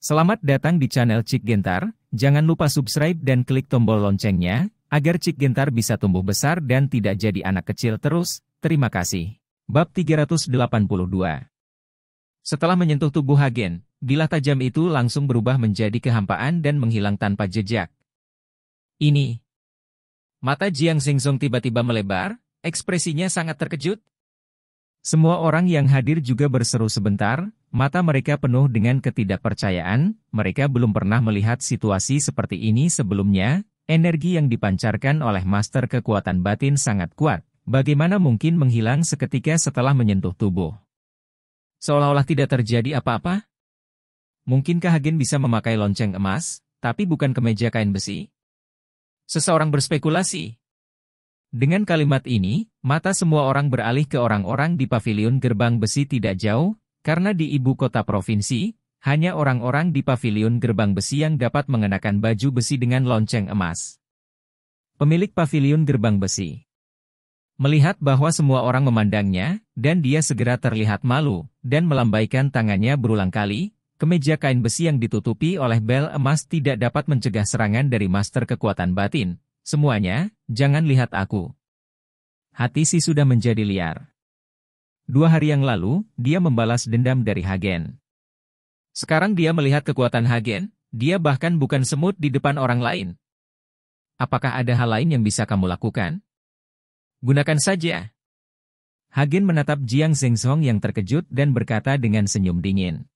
Selamat datang di channel Cik Gentar, jangan lupa subscribe dan klik tombol loncengnya, agar Cik Gentar bisa tumbuh besar dan tidak jadi anak kecil terus, terima kasih. Bab 382 Setelah menyentuh tubuh Hagen, bilah tajam itu langsung berubah menjadi kehampaan dan menghilang tanpa jejak. Ini. Mata Jiang Xingzong tiba-tiba melebar, ekspresinya sangat terkejut. Semua orang yang hadir juga berseru sebentar, Mata mereka penuh dengan ketidakpercayaan, mereka belum pernah melihat situasi seperti ini sebelumnya, energi yang dipancarkan oleh master kekuatan batin sangat kuat, bagaimana mungkin menghilang seketika setelah menyentuh tubuh. Seolah-olah tidak terjadi apa-apa? Mungkinkah Hagen bisa memakai lonceng emas, tapi bukan kemeja kain besi? Seseorang berspekulasi. Dengan kalimat ini, mata semua orang beralih ke orang-orang di pavilion gerbang besi tidak jauh, karena di ibu kota provinsi, hanya orang-orang di pavilion gerbang besi yang dapat mengenakan baju besi dengan lonceng emas. Pemilik pavilion gerbang besi melihat bahwa semua orang memandangnya, dan dia segera terlihat malu, dan melambaikan tangannya berulang kali, kemeja kain besi yang ditutupi oleh bel emas tidak dapat mencegah serangan dari master kekuatan batin. Semuanya, jangan lihat aku. Hati si sudah menjadi liar. Dua hari yang lalu, dia membalas dendam dari Hagen. Sekarang dia melihat kekuatan Hagen, dia bahkan bukan semut di depan orang lain. Apakah ada hal lain yang bisa kamu lakukan? Gunakan saja. Hagen menatap Jiang Zhengzong yang terkejut dan berkata dengan senyum dingin.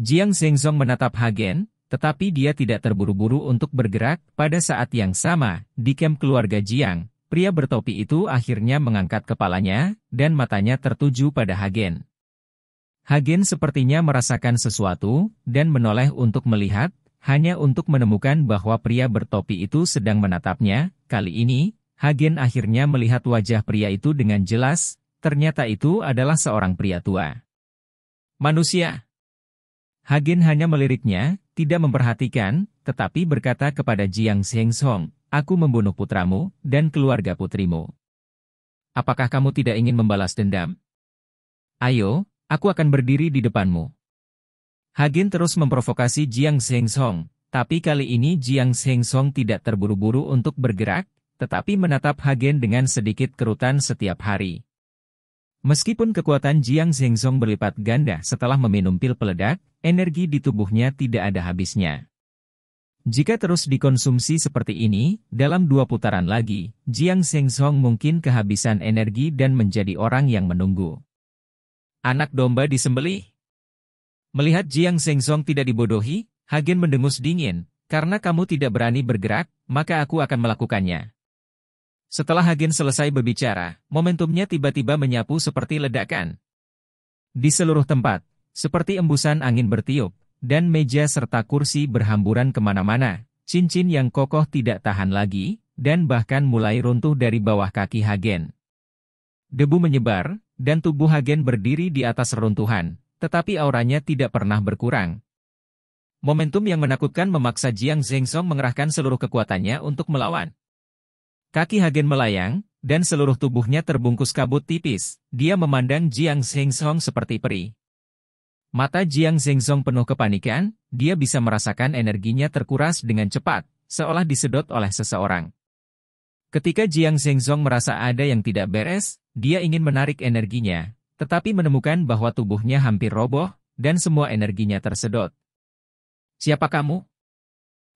Jiang Zhengzong menatap Hagen, tetapi dia tidak terburu-buru untuk bergerak pada saat yang sama di kamp keluarga Jiang, Pria bertopi itu akhirnya mengangkat kepalanya, dan matanya tertuju pada Hagen. Hagen sepertinya merasakan sesuatu, dan menoleh untuk melihat, hanya untuk menemukan bahwa pria bertopi itu sedang menatapnya. Kali ini, Hagen akhirnya melihat wajah pria itu dengan jelas, ternyata itu adalah seorang pria tua. Manusia. Hagen hanya meliriknya, tidak memperhatikan, tetapi berkata kepada Jiang Sheng Song, aku membunuh putramu dan keluarga putrimu. Apakah kamu tidak ingin membalas dendam? Ayo, aku akan berdiri di depanmu. Hagin terus memprovokasi Jiang Zhengzhong, tapi kali ini Jiang Zhengzhong tidak terburu-buru untuk bergerak, tetapi menatap Hagen dengan sedikit kerutan setiap hari. Meskipun kekuatan Jiang Zhengzong berlipat ganda setelah meminum pil peledak, energi di tubuhnya tidak ada habisnya. Jika terus dikonsumsi seperti ini, dalam dua putaran lagi, Jiang Zhengzhong mungkin kehabisan energi dan menjadi orang yang menunggu. Anak domba disembelih. Melihat Jiang Zhengzhong tidak dibodohi, Hagen mendengus dingin, karena kamu tidak berani bergerak, maka aku akan melakukannya. Setelah Hagen selesai berbicara, momentumnya tiba-tiba menyapu seperti ledakan. Di seluruh tempat, seperti embusan angin bertiup, dan meja serta kursi berhamburan kemana-mana, cincin yang kokoh tidak tahan lagi, dan bahkan mulai runtuh dari bawah kaki Hagen. Debu menyebar, dan tubuh Hagen berdiri di atas reruntuhan, tetapi auranya tidak pernah berkurang. Momentum yang menakutkan memaksa Jiang Zhengsong mengerahkan seluruh kekuatannya untuk melawan. Kaki Hagen melayang, dan seluruh tubuhnya terbungkus kabut tipis. Dia memandang Jiang Zhengsong seperti peri. Mata Jiang Zhengzong penuh kepanikan, dia bisa merasakan energinya terkuras dengan cepat, seolah disedot oleh seseorang. Ketika Jiang Zhengzong merasa ada yang tidak beres, dia ingin menarik energinya, tetapi menemukan bahwa tubuhnya hampir roboh, dan semua energinya tersedot. Siapa kamu?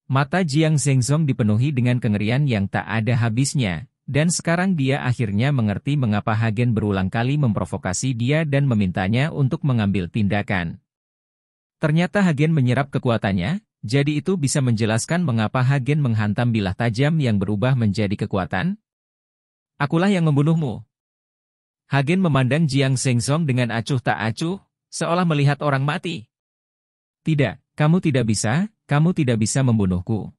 Mata Jiang Zhengzong dipenuhi dengan kengerian yang tak ada habisnya, dan sekarang dia akhirnya mengerti mengapa Hagen berulang kali memprovokasi dia dan memintanya untuk mengambil tindakan. Ternyata Hagen menyerap kekuatannya, jadi itu bisa menjelaskan mengapa Hagen menghantam bilah tajam yang berubah menjadi kekuatan? Akulah yang membunuhmu. Hagen memandang Jiang Sengsong dengan acuh tak acuh, seolah melihat orang mati. Tidak, kamu tidak bisa, kamu tidak bisa membunuhku.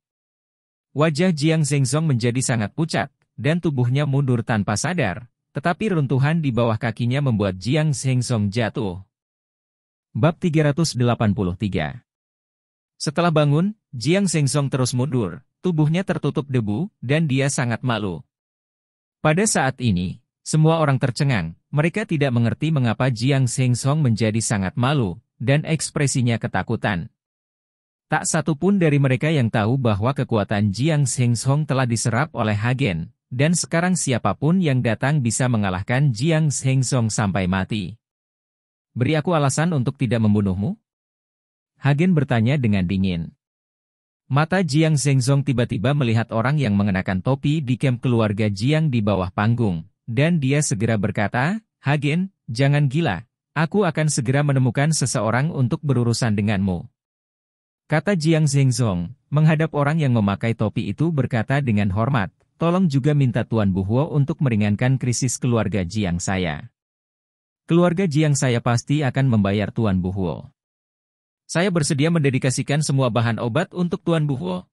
Wajah Jiang Sengsong menjadi sangat pucat, dan tubuhnya mundur tanpa sadar, tetapi runtuhan di bawah kakinya membuat Jiang Song jatuh. Bab 383 Setelah bangun, Jiang Song terus mundur, tubuhnya tertutup debu, dan dia sangat malu. Pada saat ini, semua orang tercengang, mereka tidak mengerti mengapa Jiang Song menjadi sangat malu, dan ekspresinya ketakutan. Tak satu pun dari mereka yang tahu bahwa kekuatan Jiang Song telah diserap oleh Hagen, dan sekarang siapapun yang datang bisa mengalahkan Jiang Zhengzong sampai mati. Beri aku alasan untuk tidak membunuhmu? Hagen bertanya dengan dingin. Mata Jiang Zhengzong tiba-tiba melihat orang yang mengenakan topi di kamp keluarga Jiang di bawah panggung, dan dia segera berkata, Hagen, jangan gila, aku akan segera menemukan seseorang untuk berurusan denganmu. Kata Jiang Zhengzong, menghadap orang yang memakai topi itu berkata dengan hormat, Tolong juga minta Tuan Buhuo untuk meringankan krisis keluarga Jiang saya. Keluarga Jiang saya pasti akan membayar Tuan Buhuo. Saya bersedia mendedikasikan semua bahan obat untuk Tuan Buhuo.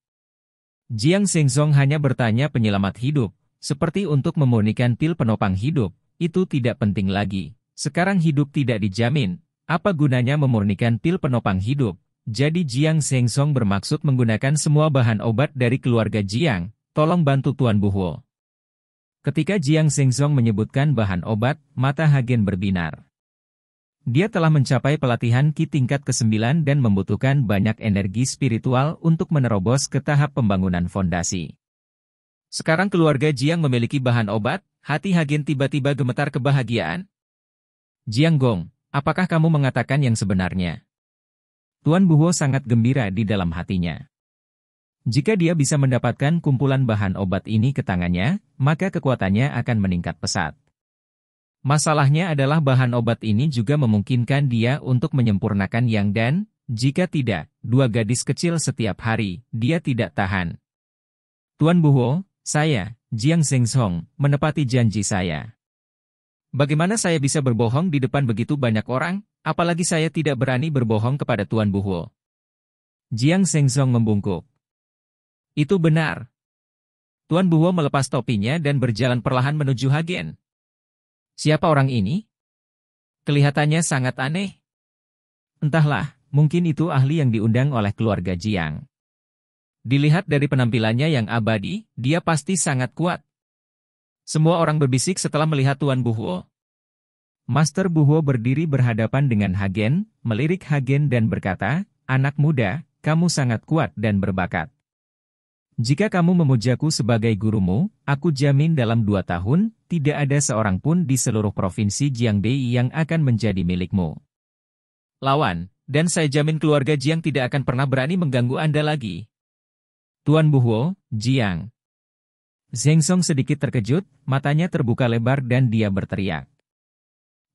Jiang Xingzong hanya bertanya penyelamat hidup, seperti untuk memurnikan pil penopang hidup, itu tidak penting lagi. Sekarang hidup tidak dijamin, apa gunanya memurnikan pil penopang hidup? Jadi Jiang Xingzong bermaksud menggunakan semua bahan obat dari keluarga Jiang, Tolong bantu Tuan Buhuo. Ketika Jiang Zhengzong menyebutkan bahan obat, mata Hagen berbinar. Dia telah mencapai pelatihan Ki tingkat ke-9 dan membutuhkan banyak energi spiritual untuk menerobos ke tahap pembangunan fondasi. Sekarang keluarga Jiang memiliki bahan obat, hati Hagen tiba-tiba gemetar kebahagiaan. Jiang Gong, apakah kamu mengatakan yang sebenarnya? Tuan Buho sangat gembira di dalam hatinya. Jika dia bisa mendapatkan kumpulan bahan obat ini ke tangannya, maka kekuatannya akan meningkat pesat. Masalahnya adalah bahan obat ini juga memungkinkan dia untuk menyempurnakan yang dan, jika tidak, dua gadis kecil setiap hari, dia tidak tahan. Tuan Buho, saya, Jiang Zhengzhong, menepati janji saya. Bagaimana saya bisa berbohong di depan begitu banyak orang, apalagi saya tidak berani berbohong kepada Tuan Buho? Jiang Zhengzhong membungkuk. Itu benar. Tuan Buwo melepas topinya dan berjalan perlahan menuju Hagen. Siapa orang ini? Kelihatannya sangat aneh. Entahlah, mungkin itu ahli yang diundang oleh keluarga Jiang. Dilihat dari penampilannya yang abadi, dia pasti sangat kuat. Semua orang berbisik setelah melihat Tuan Buho. Master Buho berdiri berhadapan dengan Hagen, melirik Hagen dan berkata, Anak muda, kamu sangat kuat dan berbakat. Jika kamu memujaku sebagai gurumu, aku jamin dalam dua tahun, tidak ada seorang pun di seluruh provinsi Jiangbei yang akan menjadi milikmu. Lawan, dan saya jamin keluarga Jiang tidak akan pernah berani mengganggu Anda lagi. Tuan Buhuo, Jiang. Zengsong sedikit terkejut, matanya terbuka lebar dan dia berteriak.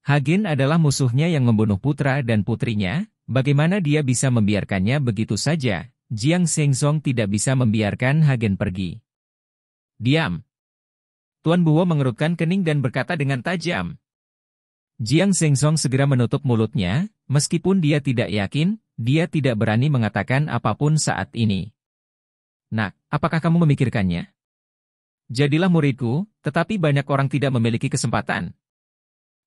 Hagin adalah musuhnya yang membunuh putra dan putrinya, bagaimana dia bisa membiarkannya begitu saja, Jiang Shengzong tidak bisa membiarkan Hagen pergi. Diam. Tuan Buo mengerutkan kening dan berkata dengan tajam. Jiang Shengzong segera menutup mulutnya, meskipun dia tidak yakin, dia tidak berani mengatakan apapun saat ini. Nak, apakah kamu memikirkannya? Jadilah muridku, tetapi banyak orang tidak memiliki kesempatan.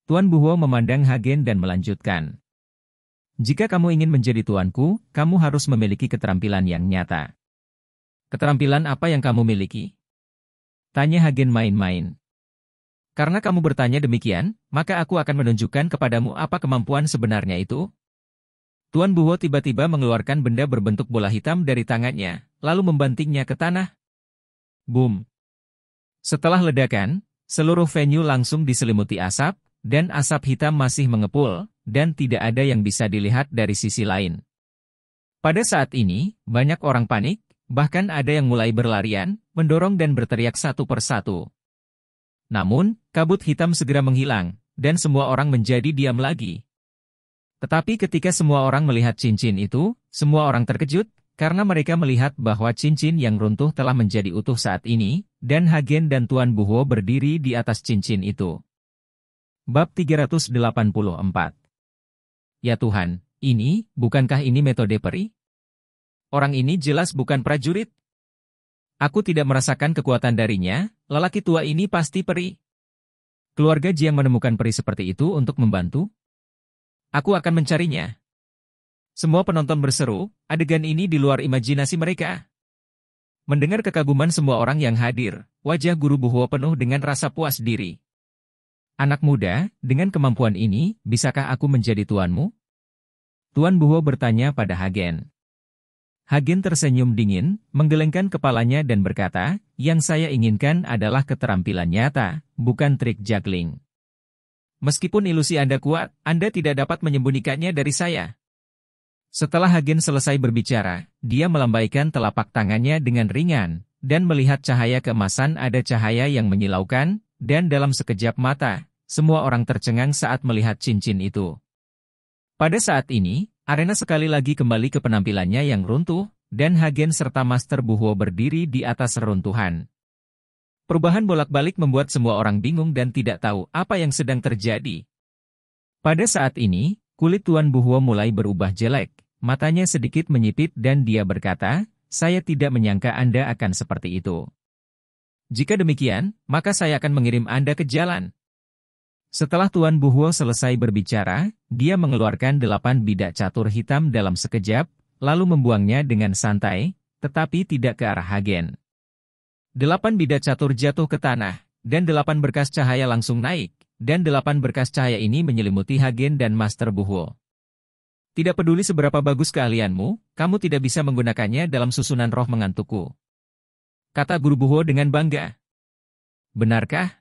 Tuan Buho memandang Hagen dan melanjutkan. Jika kamu ingin menjadi tuanku, kamu harus memiliki keterampilan yang nyata. Keterampilan apa yang kamu miliki? Tanya Hagen main-main. Karena kamu bertanya demikian, maka aku akan menunjukkan kepadamu apa kemampuan sebenarnya itu. Tuan Buho tiba-tiba mengeluarkan benda berbentuk bola hitam dari tangannya, lalu membantingnya ke tanah. Boom! Setelah ledakan, seluruh venue langsung diselimuti asap, dan asap hitam masih mengepul, dan tidak ada yang bisa dilihat dari sisi lain. Pada saat ini, banyak orang panik, bahkan ada yang mulai berlarian, mendorong dan berteriak satu persatu. Namun, kabut hitam segera menghilang, dan semua orang menjadi diam lagi. Tetapi ketika semua orang melihat cincin itu, semua orang terkejut, karena mereka melihat bahwa cincin yang runtuh telah menjadi utuh saat ini, dan Hagen dan Tuan Buho berdiri di atas cincin itu. Bab 384 Ya Tuhan, ini, bukankah ini metode peri? Orang ini jelas bukan prajurit. Aku tidak merasakan kekuatan darinya, lelaki tua ini pasti peri. Keluarga Jiang menemukan peri seperti itu untuk membantu? Aku akan mencarinya. Semua penonton berseru, adegan ini di luar imajinasi mereka. Mendengar kekaguman semua orang yang hadir, wajah Guru Buhua penuh dengan rasa puas diri. Anak muda, dengan kemampuan ini, bisakah aku menjadi tuanmu? Tuan Buho bertanya pada Hagen. Hagen tersenyum dingin, menggelengkan kepalanya dan berkata, yang saya inginkan adalah keterampilan nyata, bukan trik juggling. Meskipun ilusi Anda kuat, Anda tidak dapat menyembunyikannya dari saya. Setelah Hagen selesai berbicara, dia melambaikan telapak tangannya dengan ringan, dan melihat cahaya keemasan ada cahaya yang menyilaukan, dan dalam sekejap mata, semua orang tercengang saat melihat cincin itu. Pada saat ini, arena sekali lagi kembali ke penampilannya yang runtuh, dan Hagen serta Master Buho berdiri di atas reruntuhan. Perubahan bolak-balik membuat semua orang bingung dan tidak tahu apa yang sedang terjadi. Pada saat ini, kulit Tuan Buho mulai berubah jelek, matanya sedikit menyipit dan dia berkata, saya tidak menyangka Anda akan seperti itu. Jika demikian, maka saya akan mengirim Anda ke jalan. Setelah Tuan Buhuo selesai berbicara, dia mengeluarkan delapan bidak catur hitam dalam sekejap, lalu membuangnya dengan santai, tetapi tidak ke arah Hagen. Delapan bidak catur jatuh ke tanah, dan delapan berkas cahaya langsung naik, dan delapan berkas cahaya ini menyelimuti Hagen dan Master Buhuo. Tidak peduli seberapa bagus keahlianmu, kamu tidak bisa menggunakannya dalam susunan roh mengantukku kata Guru Buho dengan bangga. Benarkah?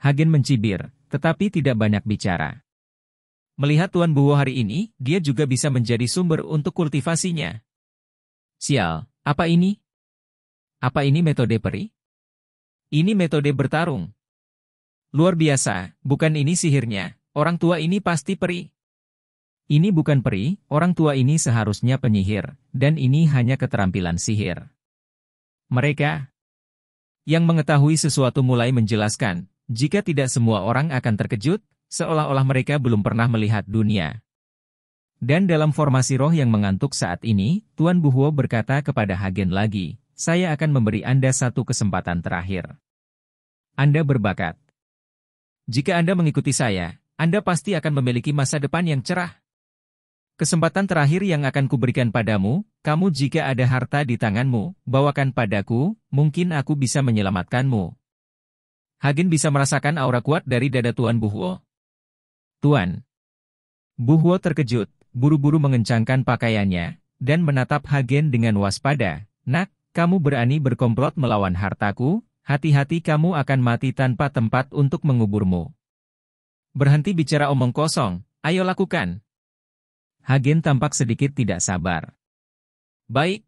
Hagen mencibir, tetapi tidak banyak bicara. Melihat Tuan Buho hari ini, dia juga bisa menjadi sumber untuk kultivasinya. Sial, apa ini? Apa ini metode peri? Ini metode bertarung. Luar biasa, bukan ini sihirnya. Orang tua ini pasti peri. Ini bukan peri, orang tua ini seharusnya penyihir, dan ini hanya keterampilan sihir. Mereka yang mengetahui sesuatu mulai menjelaskan, jika tidak semua orang akan terkejut, seolah-olah mereka belum pernah melihat dunia. Dan dalam formasi roh yang mengantuk saat ini, Tuan Buhuo berkata kepada Hagen lagi, saya akan memberi Anda satu kesempatan terakhir. Anda berbakat. Jika Anda mengikuti saya, Anda pasti akan memiliki masa depan yang cerah. Kesempatan terakhir yang akan kuberikan padamu, kamu jika ada harta di tanganmu, bawakan padaku, mungkin aku bisa menyelamatkanmu. Hagen bisa merasakan aura kuat dari dada Tuan Buhuo. Tuan. Buhuo terkejut, buru-buru mengencangkan pakaiannya, dan menatap Hagen dengan waspada. Nak, kamu berani berkomplot melawan hartaku, hati-hati kamu akan mati tanpa tempat untuk menguburmu. Berhenti bicara omong kosong, ayo lakukan. Hagen tampak sedikit tidak sabar. Baik.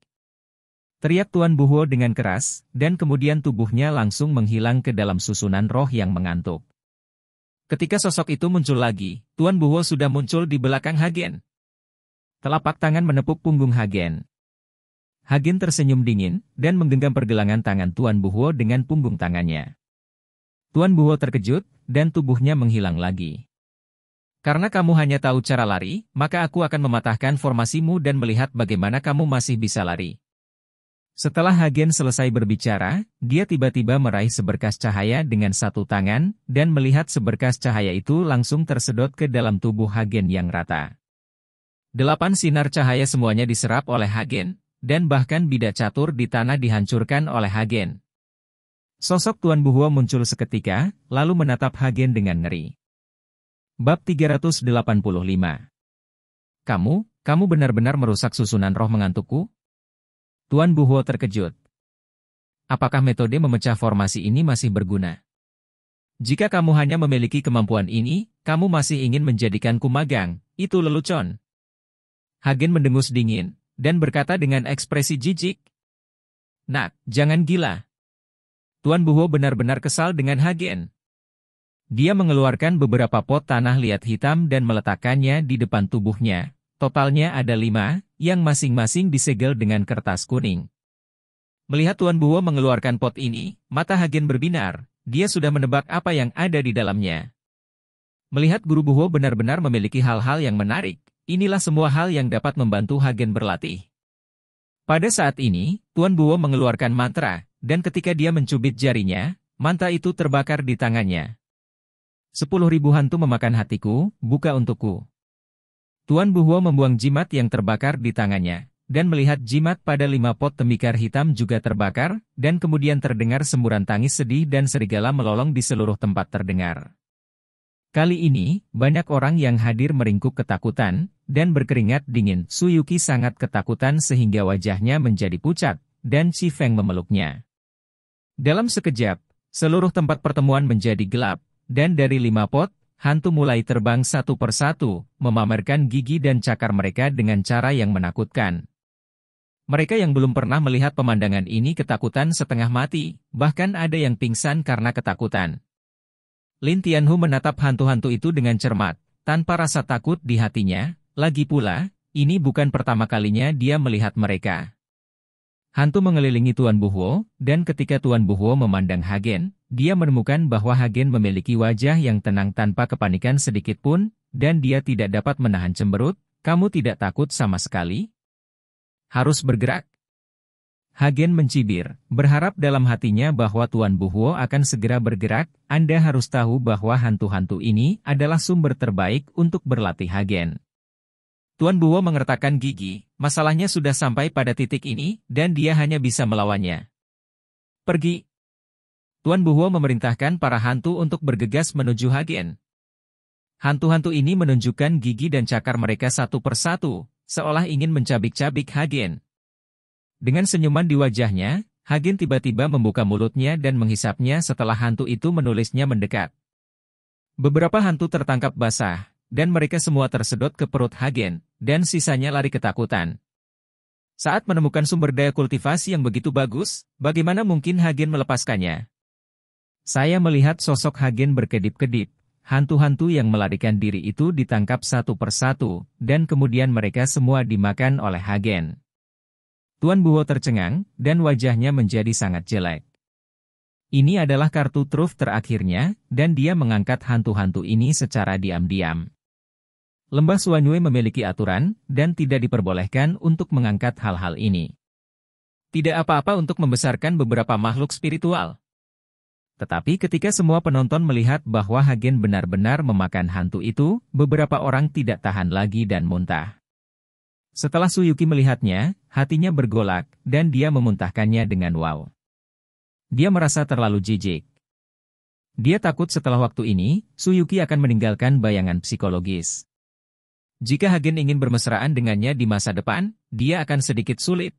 Teriak Tuan Buho dengan keras, dan kemudian tubuhnya langsung menghilang ke dalam susunan roh yang mengantuk. Ketika sosok itu muncul lagi, Tuan Buho sudah muncul di belakang Hagen. Telapak tangan menepuk punggung Hagen. Hagen tersenyum dingin, dan menggenggam pergelangan tangan Tuan Buho dengan punggung tangannya. Tuan Buho terkejut, dan tubuhnya menghilang lagi. Karena kamu hanya tahu cara lari, maka aku akan mematahkan formasimu dan melihat bagaimana kamu masih bisa lari. Setelah Hagen selesai berbicara, dia tiba-tiba meraih seberkas cahaya dengan satu tangan, dan melihat seberkas cahaya itu langsung tersedot ke dalam tubuh Hagen yang rata. Delapan sinar cahaya semuanya diserap oleh Hagen, dan bahkan bidak catur di tanah dihancurkan oleh Hagen. Sosok Tuan Buhua muncul seketika, lalu menatap Hagen dengan ngeri. Bab 385 Kamu, kamu benar-benar merusak susunan roh mengantukku? Tuan Buho terkejut. Apakah metode memecah formasi ini masih berguna? Jika kamu hanya memiliki kemampuan ini, kamu masih ingin menjadikanku magang, itu lelucon. Hagen mendengus dingin, dan berkata dengan ekspresi jijik. Nak, jangan gila. Tuan Buho benar-benar kesal dengan Hagen. Dia mengeluarkan beberapa pot tanah liat hitam dan meletakkannya di depan tubuhnya. Totalnya ada lima, yang masing-masing disegel dengan kertas kuning. Melihat Tuan Buwo mengeluarkan pot ini, mata Hagen berbinar. Dia sudah menebak apa yang ada di dalamnya. Melihat Guru Buwo benar-benar memiliki hal-hal yang menarik, inilah semua hal yang dapat membantu Hagen berlatih. Pada saat ini, Tuan Buwo mengeluarkan mantra, dan ketika dia mencubit jarinya, mantra itu terbakar di tangannya. Sepuluh ribu hantu memakan hatiku, buka untukku. Tuan Buhuo membuang jimat yang terbakar di tangannya, dan melihat jimat pada lima pot tembikar hitam juga terbakar, dan kemudian terdengar semburan tangis sedih dan serigala melolong di seluruh tempat terdengar. Kali ini, banyak orang yang hadir meringkuk ketakutan, dan berkeringat dingin. Suyuki sangat ketakutan sehingga wajahnya menjadi pucat, dan Chi Feng memeluknya. Dalam sekejap, seluruh tempat pertemuan menjadi gelap, dan dari lima pot, hantu mulai terbang satu persatu, memamerkan gigi dan cakar mereka dengan cara yang menakutkan. Mereka yang belum pernah melihat pemandangan ini ketakutan setengah mati, bahkan ada yang pingsan karena ketakutan. Lin Tianhu menatap hantu-hantu itu dengan cermat, tanpa rasa takut di hatinya, lagi pula, ini bukan pertama kalinya dia melihat mereka. Hantu mengelilingi Tuan Buhuo, dan ketika Tuan Buhuo memandang Hagen, dia menemukan bahwa Hagen memiliki wajah yang tenang tanpa kepanikan sedikit pun, dan dia tidak dapat menahan cemberut, kamu tidak takut sama sekali? Harus bergerak? Hagen mencibir, berharap dalam hatinya bahwa Tuan Buhuo akan segera bergerak, Anda harus tahu bahwa hantu-hantu ini adalah sumber terbaik untuk berlatih Hagen. Tuan Buwo mengertakkan gigi, masalahnya sudah sampai pada titik ini, dan dia hanya bisa melawannya. Pergi. Tuan Buwo memerintahkan para hantu untuk bergegas menuju Hagen. Hantu-hantu ini menunjukkan gigi dan cakar mereka satu persatu, seolah ingin mencabik-cabik Hagen. Dengan senyuman di wajahnya, Hagen tiba-tiba membuka mulutnya dan menghisapnya setelah hantu itu menulisnya mendekat. Beberapa hantu tertangkap basah, dan mereka semua tersedot ke perut Hagen, dan sisanya lari ketakutan. Saat menemukan sumber daya kultivasi yang begitu bagus, bagaimana mungkin Hagen melepaskannya? Saya melihat sosok Hagen berkedip-kedip. Hantu-hantu yang melarikan diri itu ditangkap satu persatu, dan kemudian mereka semua dimakan oleh Hagen. Tuan Buho tercengang, dan wajahnya menjadi sangat jelek. Ini adalah kartu truf terakhirnya, dan dia mengangkat hantu-hantu ini secara diam-diam. Lembah Suanyue memiliki aturan dan tidak diperbolehkan untuk mengangkat hal-hal ini. Tidak apa-apa untuk membesarkan beberapa makhluk spiritual. Tetapi ketika semua penonton melihat bahwa Hagen benar-benar memakan hantu itu, beberapa orang tidak tahan lagi dan muntah. Setelah Suyuki melihatnya, hatinya bergolak, dan dia memuntahkannya dengan wow. Dia merasa terlalu jijik. Dia takut setelah waktu ini, Suyuki akan meninggalkan bayangan psikologis. Jika Hagen ingin bermesraan dengannya di masa depan, dia akan sedikit sulit.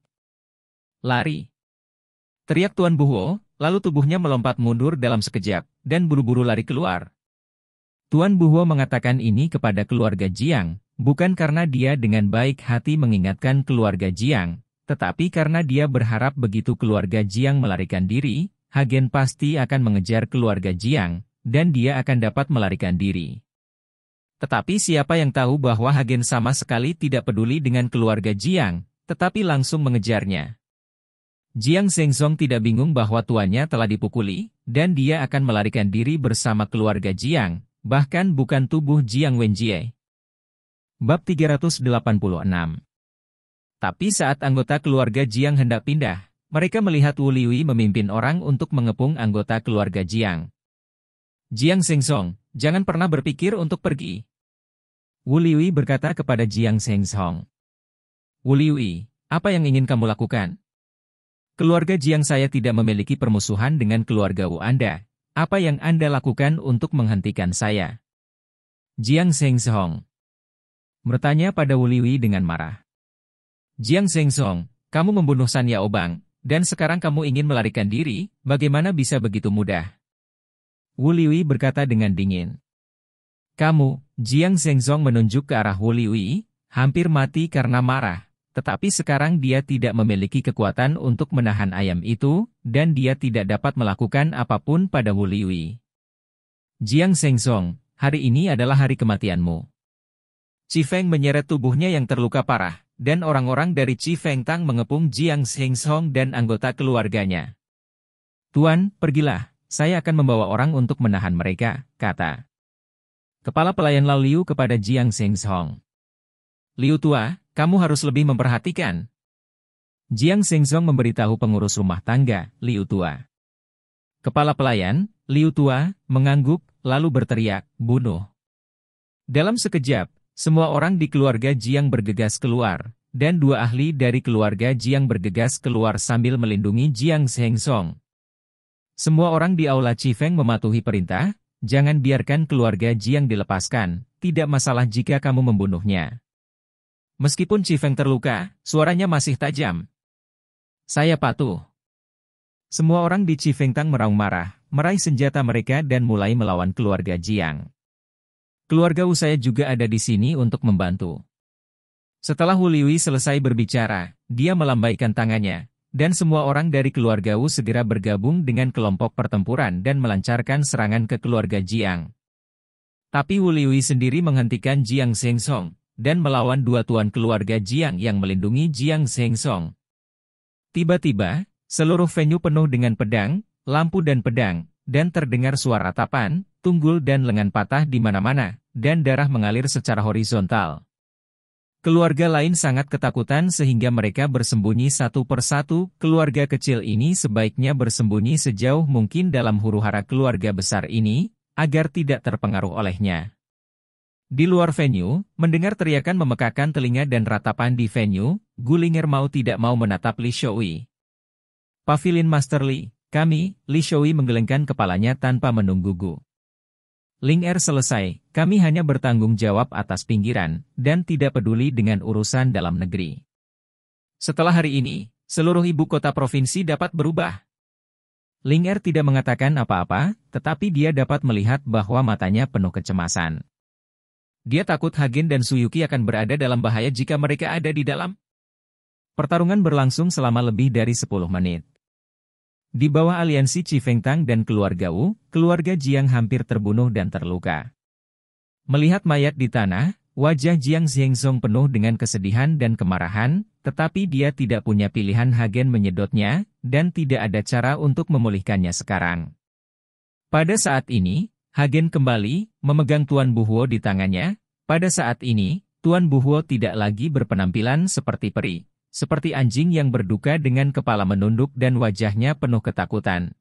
Lari. Teriak Tuan Buho, lalu tubuhnya melompat mundur dalam sekejap, dan buru-buru lari keluar. Tuan Buho mengatakan ini kepada keluarga Jiang, bukan karena dia dengan baik hati mengingatkan keluarga Jiang, tetapi karena dia berharap begitu keluarga Jiang melarikan diri, Hagen pasti akan mengejar keluarga Jiang, dan dia akan dapat melarikan diri. Tetapi siapa yang tahu bahwa Hagen sama sekali tidak peduli dengan keluarga Jiang, tetapi langsung mengejarnya. Jiang Zhengzong tidak bingung bahwa tuannya telah dipukuli, dan dia akan melarikan diri bersama keluarga Jiang, bahkan bukan tubuh Jiang Wenjie. Bab 386 Tapi saat anggota keluarga Jiang hendak pindah, mereka melihat Wu Liwi memimpin orang untuk mengepung anggota keluarga Jiang, Jiang Zhengzong, jangan pernah berpikir untuk pergi. Wu Liwi berkata kepada Jiang Zhengzong. Wu Liwi, apa yang ingin kamu lakukan? Keluarga Jiang saya tidak memiliki permusuhan dengan keluarga Wu Anda. Apa yang Anda lakukan untuk menghentikan saya? Jiang Zhengzong. Bertanya pada Wu Liwi dengan marah. Jiang Zhengzong, kamu membunuh San Yaobang, dan sekarang kamu ingin melarikan diri, bagaimana bisa begitu mudah? Wu Liwi berkata dengan dingin. Kamu, Jiang Zhengzong menunjuk ke arah Wu Liwi, hampir mati karena marah. Tetapi sekarang dia tidak memiliki kekuatan untuk menahan ayam itu, dan dia tidak dapat melakukan apapun pada Wu Liwi. Jiang Zhengzong, hari ini adalah hari kematianmu. Cifeng menyeret tubuhnya yang terluka parah, dan orang-orang dari Cifeng Tang mengepung Jiang Zhengzong dan anggota keluarganya. Tuan, pergilah. Saya akan membawa orang untuk menahan mereka, kata. Kepala pelayan Lao Liu kepada Jiang Xingzhong. Liu tua, kamu harus lebih memperhatikan. Jiang Xingzhong memberitahu pengurus rumah tangga, Liu tua. Kepala pelayan, Liu tua, mengangguk, lalu berteriak, bunuh. Dalam sekejap, semua orang di keluarga Jiang bergegas keluar, dan dua ahli dari keluarga Jiang bergegas keluar sambil melindungi Jiang Zhengsong, semua orang di Aula Cifeng mematuhi perintah, jangan biarkan keluarga Jiang dilepaskan, tidak masalah jika kamu membunuhnya. Meskipun Cifeng terluka, suaranya masih tajam. Saya patuh. Semua orang di Cifeng Tang meraung marah, meraih senjata mereka dan mulai melawan keluarga Jiang. Keluarga Usaya juga ada di sini untuk membantu. Setelah Huliwi selesai berbicara, dia melambaikan tangannya, dan semua orang dari keluarga Wu segera bergabung dengan kelompok pertempuran dan melancarkan serangan ke keluarga Jiang. Tapi Wu sendiri menghentikan Jiang Song dan melawan dua tuan keluarga Jiang yang melindungi Jiang Song. Tiba-tiba, seluruh venue penuh dengan pedang, lampu dan pedang, dan terdengar suara tapan, tunggul dan lengan patah di mana-mana, dan darah mengalir secara horizontal. Keluarga lain sangat ketakutan sehingga mereka bersembunyi satu persatu. Keluarga kecil ini sebaiknya bersembunyi sejauh mungkin dalam huru-hara keluarga besar ini, agar tidak terpengaruh olehnya. Di luar venue, mendengar teriakan memekakan telinga dan ratapan di venue, Gulinger mau tidak mau menatap Li Shoui. Pavilion Master Li, kami, Li Shoui menggelengkan kepalanya tanpa menunggu Gu. Link er selesai, kami hanya bertanggung jawab atas pinggiran, dan tidak peduli dengan urusan dalam negeri. Setelah hari ini, seluruh ibu kota provinsi dapat berubah. Ling Er tidak mengatakan apa-apa, tetapi dia dapat melihat bahwa matanya penuh kecemasan. Dia takut Hagen dan Suyuki akan berada dalam bahaya jika mereka ada di dalam. Pertarungan berlangsung selama lebih dari 10 menit. Di bawah aliansi Cifengtang dan keluarga Wu, keluarga Jiang hampir terbunuh dan terluka. Melihat mayat di tanah, wajah Jiang Xiangzong penuh dengan kesedihan dan kemarahan, tetapi dia tidak punya pilihan Hagen menyedotnya, dan tidak ada cara untuk memulihkannya sekarang. Pada saat ini, Hagen kembali, memegang Tuan Buhuo di tangannya, pada saat ini, Tuan Buhuo tidak lagi berpenampilan seperti peri seperti anjing yang berduka dengan kepala menunduk dan wajahnya penuh ketakutan.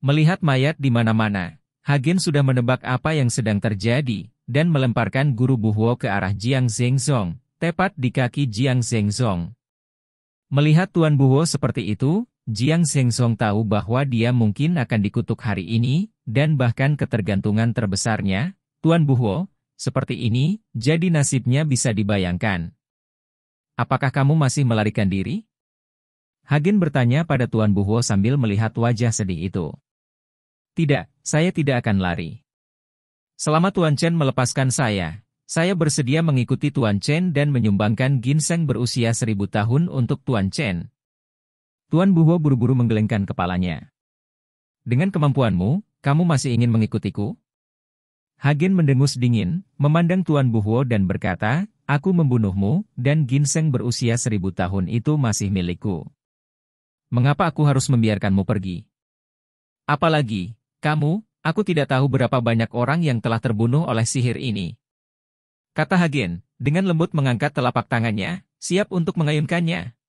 Melihat mayat di mana-mana, Hagen sudah menebak apa yang sedang terjadi, dan melemparkan guru Buhuo ke arah Jiang Zhengzong, tepat di kaki Jiang Zhengzong. Melihat Tuan Buhuo seperti itu, Jiang Zhengzong tahu bahwa dia mungkin akan dikutuk hari ini, dan bahkan ketergantungan terbesarnya, Tuan Buhuo, seperti ini, jadi nasibnya bisa dibayangkan. Apakah kamu masih melarikan diri? Hagen bertanya pada Tuan Buho sambil melihat wajah sedih itu. Tidak, saya tidak akan lari. Selama Tuan Chen melepaskan saya, saya bersedia mengikuti Tuan Chen dan menyumbangkan ginseng berusia seribu tahun untuk Tuan Chen. Tuan Buho buru-buru menggelengkan kepalanya. Dengan kemampuanmu, kamu masih ingin mengikutiku? Hagen mendengus dingin, memandang Tuan Buho dan berkata, Aku membunuhmu, dan ginseng berusia seribu tahun itu masih milikku. Mengapa aku harus membiarkanmu pergi? Apalagi, kamu, aku tidak tahu berapa banyak orang yang telah terbunuh oleh sihir ini. Kata Hagen, dengan lembut mengangkat telapak tangannya, siap untuk mengayunkannya.